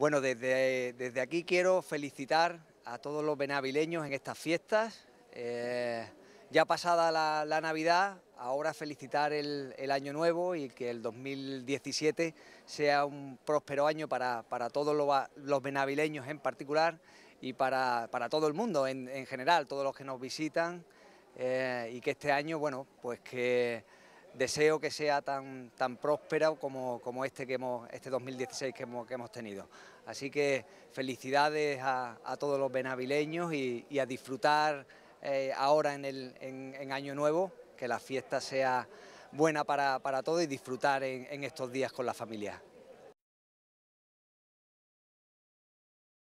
Bueno, desde, desde aquí quiero felicitar a todos los benavileños en estas fiestas. Eh, ya pasada la, Navidad, ahora felicitar el, año nuevo y que el 2017 sea un próspero año para, para todos los, benavileños en particular y para, todo el mundo en, general, todos los que nos visitan eh, y que este año, bueno, pues que deseo que sea tan, tan próspera como, este, que hemos, este 2016 que hemos, tenido. Así que felicidades a, todos los benavileños y, a disfrutar eh, ahora en, Año Nuevo, que la fiesta sea buena para, todos y disfrutar en estos días con la familia.